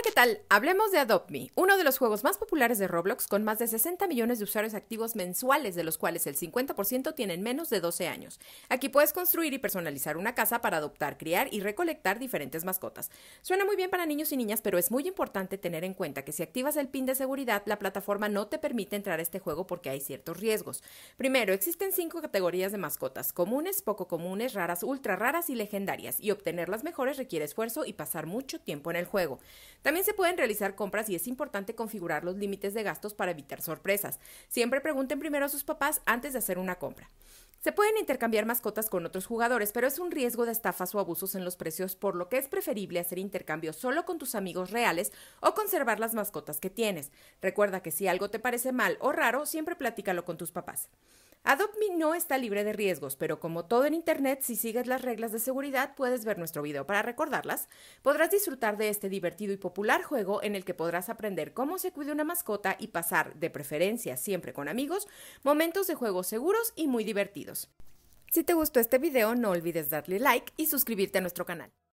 Hola, ¿qué tal? Hablemos de Adopt Me, uno de los juegos más populares de Roblox con más de 60 millones de usuarios activos mensuales, de los cuales el 50% tienen menos de 12 años. Aquí puedes construir y personalizar una casa para adoptar, criar y recolectar diferentes mascotas. Suena muy bien para niños y niñas, pero es muy importante tener en cuenta que si activas el pin de seguridad, la plataforma no te permite entrar a este juego porque hay ciertos riesgos. Primero, existen cinco categorías de mascotas, comunes, poco comunes, raras, ultra raras y legendarias, y obtener las mejores requiere esfuerzo y pasar mucho tiempo en el juego. También se pueden realizar compras y es importante configurar los límites de gastos para evitar sorpresas. Siempre pregunten primero a sus papás antes de hacer una compra. Se pueden intercambiar mascotas con otros jugadores, pero es un riesgo de estafas o abusos en los precios, por lo que es preferible hacer intercambio solo con tus amigos reales o conservar las mascotas que tienes. Recuerda que si algo te parece mal o raro, siempre platícalo con tus papás. Adopt no está libre de riesgos, pero como todo en Internet, si sigues las reglas de seguridad puedes ver nuestro video para recordarlas, podrás disfrutar de este divertido y popular juego en el que podrás aprender cómo se cuida una mascota y pasar, de preferencia siempre con amigos, momentos de juegos seguros y muy divertidos. Si te gustó este video no olvides darle like y suscribirte a nuestro canal.